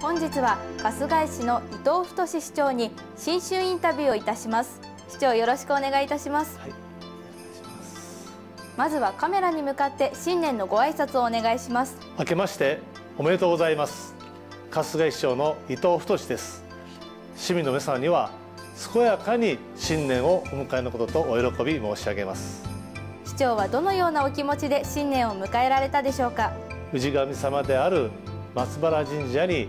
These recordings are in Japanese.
本日は春日井市の伊藤太市市長に新春インタビューをいたします市長よろしくお願いいたします、はい、ますまずはカメラに向かって新年のご挨拶をお願いします明けましておめでとうございます春日井市長の伊藤太市です市民の皆さんには健やかに新年をお迎えのこととお喜び申し上げます市長はどのようなお気持ちで新年を迎えられたでしょうか氏神様である松原神社に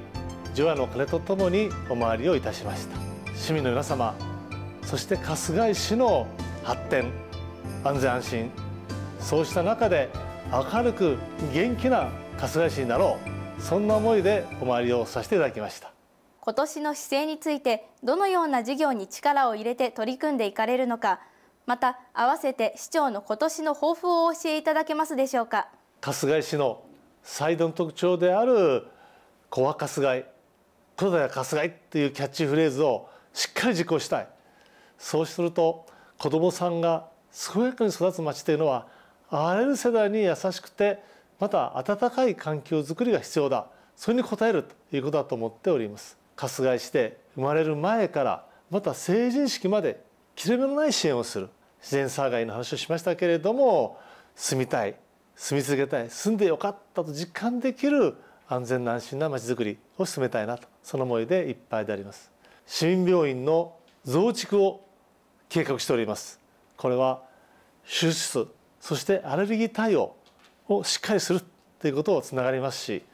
除夜の鐘とともにお参りをいたしました市民の皆様そして春日井市の発展安全安心そうした中で明るく元気な春日井市になろうそんな思いでお参りをさせていただきました今年の市政についてどのような事業に力を入れて取り組んでいかれるのかまた合わせて市長の今年の抱負をお教えいただけますでしょうか春日井市の最大の特徴である小若春日井黒田や春日井っていうキャッチフレーズをしっかり実行したいそうすると子どもさんが健やかに育つ町というのはあらゆる世代に優しくてまた温かい環境づくりが必要だそれに応えるということだと思っております春日井市で生まれる前からまた成人式まで切れ目のない支援をする自然災害の話をしましたけれども住みたい住み続けたい住んでよかったと実感できる安全安心なまちづくりを進めたいなとその思いでいっぱいであります市民病院の増築を計画しておりますこれは手術そしてアレルギー対応をしっかりするということをつながりますし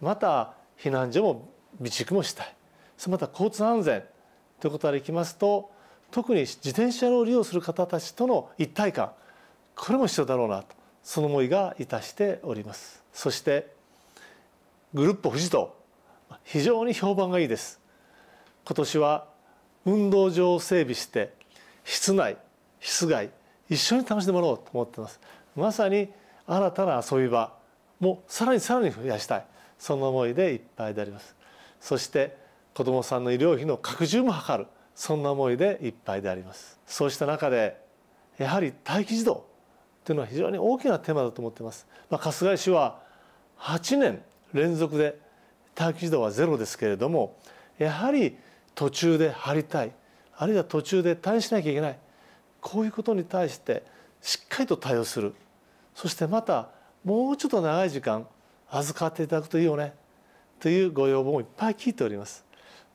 また避難所も備蓄もしたいまた交通安全ということができますと特に自転車を利用する方たちとの一体感これも必要だろうなとその思いがいたしておりますそしてグループ富士と非常に評判がいいです今年は運動場を整備して室内室外一緒に楽しんでもらおうと思ってますまさに新たな遊び場もさらにさらに増やしたいその思いでいっぱいでありますそして子どもさんの医療費の拡充も図るそんな思いでいっぱいでありますそうした中でやはり待機児童というのは非常に大きなテーマだと思ってます、まあ、春日井市は8年連続で短期児童はゼロですけれどもやはり途中で張りたいあるいは途中で退院しなきゃいけないこういうことに対してしっかりと対応するそしてまたもうちょっと長い時間預かっていただくといいよねというご要望もいっぱい聞いております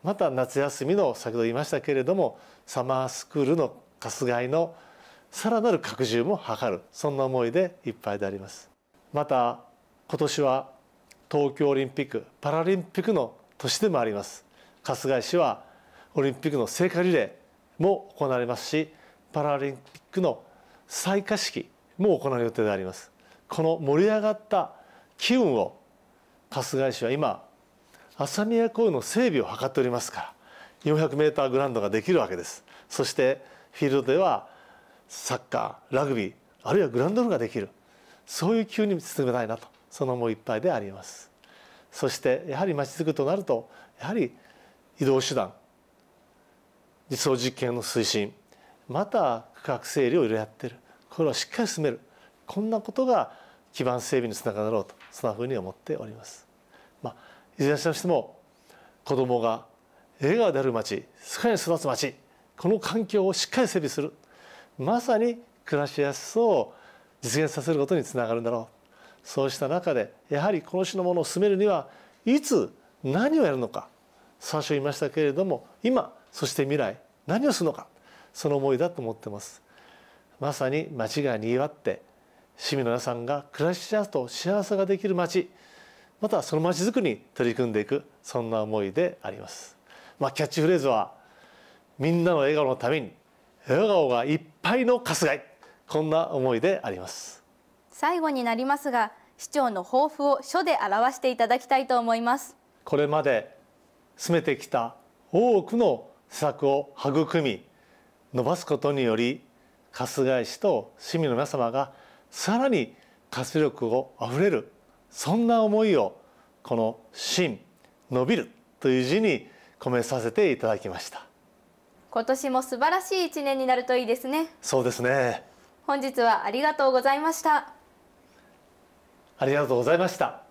また夏休みの先ほど言いましたけれどもサマースクールの春日井のさらなる拡充も図るそんな思いでいっぱいでありますまた今年は東京オリンピック・パラリンピックの年でもあります春日井市はオリンピックの聖火リレーも行われますしパラリンピックの採火式も行う予定でありますこの盛り上がった機運を春日井市は今朝宮公園の整備を図っておりますから400メーターグラウンドができるわけですそしてフィールドではサッカーラグビーあるいはグランドルができるそういう機運に進めたいなとそのもいっぱいでありますそしてやはり街づくとなるとやはり移動手段実装実験の推進また区画整理をいろいろやってるこれをしっかり進めるこんなことが基盤整備につながろうとそんなふうに思っております。まあ、いずれにしても子どもが笑顔である町世界に育つ町この環境をしっかり整備するまさに暮らしやすさを実現させることにつながるんだろうそうした中でやはりこの種のものを進めるにはいつ何をやるのか最初言いましたけれども今そして未来何をするのかその思いだと思ってますまさに町がにぎわって市民の皆さんが暮らしやすと幸せができる町またその町づくりに取り組んでいくそんな思いであります、まあ、キャッチフレーズは「みんなの笑顔のために笑顔がいっぱいの春日井」こんな思いであります。最後になりますが市長の抱負を書で表していただきたいと思いますこれまで進めてきた多くの施策を育み伸ばすことにより春日井市と市民の皆様がさらに活力をあふれるそんな思いをこの「新」「伸びる」という字に込めさせていただきました今年も素晴らしい一年になるといいですねそうですね本日はありがとうございましたありがとうございました